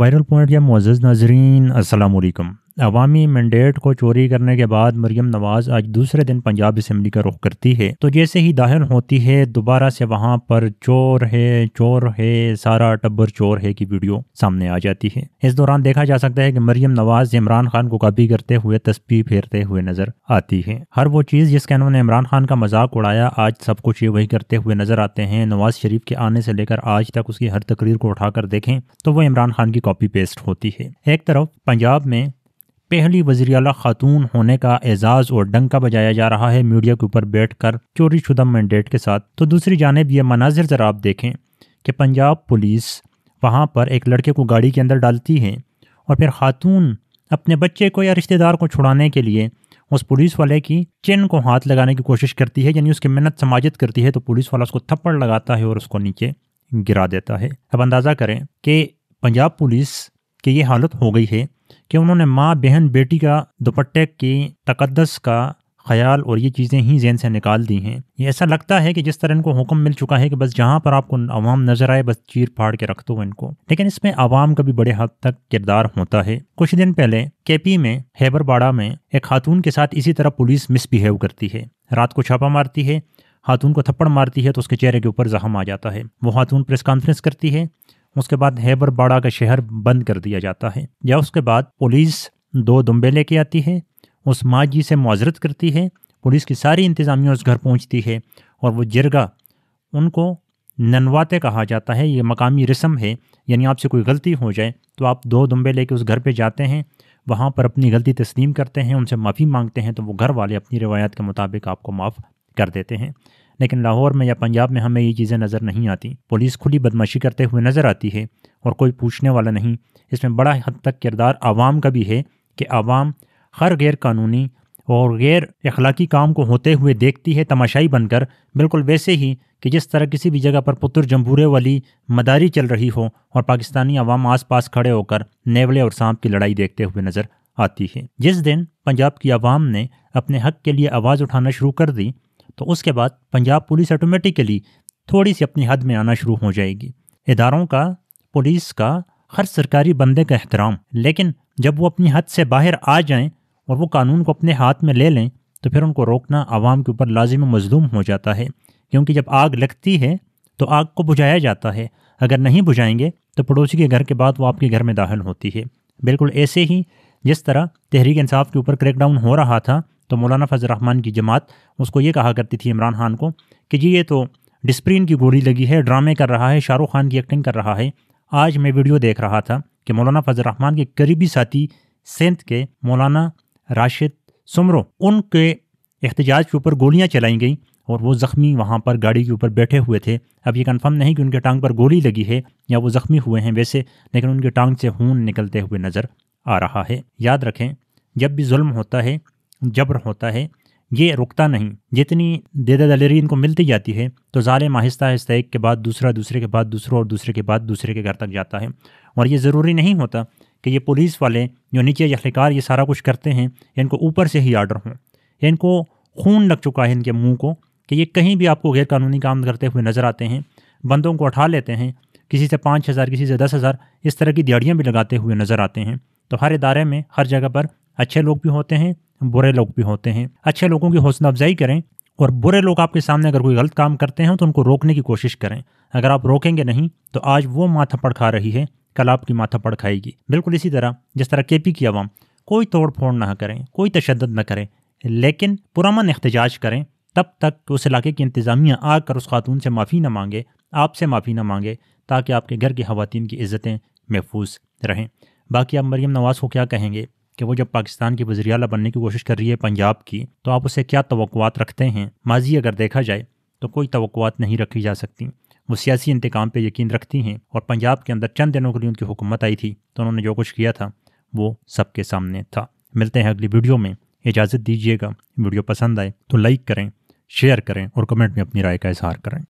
viral point या Moz नाजरीन असलकम अवामी मैंडेट को चोरी करने के बाद मरियम नवाज आज दूसरे दिन पंजाब असम्बली का रुख करती है तो जैसे ही दाहिन होती है दोबारा से वहाँ पर चोर है चोर है सारा टब्बर चोर है की वीडियो सामने आ जाती है इस दौरान देखा जा सकता है कि मरियम नवाज इमरान खान को कॉपी करते हुए तस्वीर फेरते हुए नजर आती है हर वो चीज जिसके उन्होंने इमरान खान का मजाक उड़ाया आज सब कुछ ये वही करते हुए नजर आते हैं नवाज शरीफ के आने से लेकर आज तक उसकी हर तकरीर को उठाकर देखें तो वो इमरान खान की कॉपी पेस्ट होती है एक तरफ पंजाब में पहली वजी अला खातून होने का एजाज और डंका बजाया जा रहा है मीडिया के ऊपर बैठ कर चोरी शुदा मैंडेट के साथ तो दूसरी जानब यह मनाजिर ज़रा आप देखें कि पंजाब पुलिस वहाँ पर एक लड़के को गाड़ी के अंदर डालती है और फिर खातून अपने बच्चे को या रिश्तेदार को छुड़ाने के लिए उस पुलिस वाले की चिन को हाथ लगाने की कोशिश करती है यानी उसकी मेहनत समाजित करती है तो पुलिस वाला उसको थप्पड़ लगाता है और उसको नीचे गिरा देता है अब अंदाज़ा करें कि पंजाब पुलिस की ये हालत हो गई है कि उन्होंने माँ बहन बेटी का दुपट्टे के तकदस का ख्याल और ये चीज़ें ही जहन से निकाल दी हैं ये ऐसा लगता है कि जिस तरह इनको हुक्म मिल चुका है कि बस जहाँ पर आपको आवाम नजर आए बस चीर फाड़ के रख दो इनको लेकिन इसमें आवाम का भी बड़े हद तक किरदार होता है कुछ दिन पहले केपी में हैबरबाड़ा में एक खातून के साथ इसी तरह पुलिस मिसबिहेव करती है रात को छापा मारती है खातून को थप्पड़ मारती है तो उसके चेहरे के ऊपर जख्म आ जाता है वो खातून प्रेस कॉन्फ्रेंस करती है उसके बाद हैबर बाड़ा का शहर बंद कर दिया जाता है या उसके बाद पुलिस दो दुम्बे लेके आती है उस माँ जी से मुआजरत करती है पुलिस की सारी इंतज़ामिया उस घर पहुँचती है और वो जिरगा उनको ननवाते कहा जाता है ये मकामी रस्म है यानी आपसे कोई गलती हो जाए तो आप दो दुम्बे लेके उस घर पे जाते हैं वहाँ पर अपनी गलती तस्लीम करते हैं उनसे माफ़ी मांगते हैं तो वो घर वाले अपनी रिवायात के मुताबिक आपको माफ़ कर देते हैं लेकिन लाहौर में या पंजाब में हमें ये चीज़ें नज़र नहीं आती पुलिस खुली बदमाशी करते हुए नज़र आती है और कोई पूछने वाला नहीं इसमें बड़ा हद तक किरदार आवाम का भी है कि आवाम हर गैर कानूनी और गैर अखलाकी काम को होते हुए देखती है तमाशाई बनकर बिल्कुल वैसे ही कि जिस तरह किसी भी जगह पर पुत्र जम्बूरे वाली मदारी चल रही हो और पाकिस्तानी अवाम आस पास खड़े होकर नेवले और सांप की लड़ाई देखते हुए नज़र आती है जिस दिन पंजाब की आवाम ने अपने हक के लिए आवाज़ उठाना शुरू कर दी तो उसके बाद पंजाब पुलिस ऑटोमेटिकली थोड़ी सी अपनी हद में आना शुरू हो जाएगी इदारों का पुलिस का हर सरकारी बंदे का एहतराम लेकिन जब वो अपनी हद से बाहर आ जाएं और वो कानून को अपने हाथ में ले लें तो फिर उनको रोकना आवाम के ऊपर लाजिम मजलूम हो जाता है क्योंकि जब आग लगती है तो आग को बुझाया जाता है अगर नहीं बुझाएंगे तो पड़ोसी के घर के बाद वो आपके घर में दाखिल होती है बिल्कुल ऐसे ही जिस तरह तहरीक इंसाफ के ऊपर क्रैकडाउन हो रहा था तो मौलाना फजल रहमान की जमात उसको ये कहा करती थी इमरान खान को कि जी ये तो डिस्प्रीन की गोली लगी है ड्रामे कर रहा है शाहरुख खान की एक्टिंग कर रहा है आज मैं वीडियो देख रहा था कि मौलाना फजल रहमान के करीबी साथी सेंथ के मौलाना राशिद सुमरों उनके एहतजाज के ऊपर गोलियाँ चलाई गई और वो ज़ख्मी वहाँ पर गाड़ी के ऊपर बैठे हुए थे अब ये कंफर्म नहीं कि उनके टांग पर गोली लगी है या वो ज़ख्मी हुए हैं वैसे लेकिन उनके टांग से खून निकलते हुए नज़र आ रहा है याद रखें जब भी जुल्म होता है जबर होता है ये रुकता नहीं जितनी देदा दलेरी इनको मिलती जाती है तो ालम आहिस्ता आहिस्ता एक के बाद दूसरा दूसरे के बाद दूसरा और दूसरे के बाद दूसरे के घर तक जाता है और ये ज़रूरी नहीं होता कि ये पुलिस वाले जो नीचे यखिकार ये सारा कुछ करते हैं इनको ऊपर से ही आर्डर हों इनको खून लग चुका है इनके मुँह को कि ये कहीं भी आपको गैर कानूनी काम करते हुए नज़र आते हैं बंदों को उठा लेते हैं किसी से पाँच हज़ार किसी से दस हज़ार इस तरह की दिहाड़ियाँ भी लगाते हुए नज़र आते हैं तो हर इदारे में हर जगह पर अच्छे लोग भी होते हैं बुरे लोग भी होते हैं अच्छे लोगों की हौसला अफजाई करें और बुरे लोग आपके सामने अगर कोई गलत काम करते हैं तो उनको रोकने की कोशिश करें अगर आप रोकेंगे नहीं तो आज वो माथा पड़ खा रही है कल आपकी माथा पड़खाएगी बिल्कुल इसी तरह जिस तरह के पी की आवाम कोई तोड़ फोड़ ना करें कोई तशद ना करें लेकिन पुरमन एहतजाज करें तब तक उस इलाके की इंतज़ामिया आकर उस खातून से माफ़ी ना मांगे आपसे माफ़ी ना मांगे ताकि आपके घर की खातन की इज़्ज़तें महफूज रहें बाकी आप मरीम नवाज़ को क्या कहेंगे कि वो जब पाकिस्तान की वजी अला बनने की कोशिश कर रही है पंजाब की तो आप उसे क्या तो रखते हैं माजी अगर देखा जाए तो कोई तो नहीं रखी जा सकती वो सियासी इंतकाम पर यकीन रखती हैं और पंजाब के अंदर चंद दिनों के लिए उनकी हुकूमत आई थी तो उन्होंने जो कुछ किया था वो सबके सामने था मिलते हैं अगली वीडियो में इजाज़त दीजिएगा वीडियो पसंद आए तो लाइक करें शेयर करें और कमेंट में अपनी राय का इजहार करें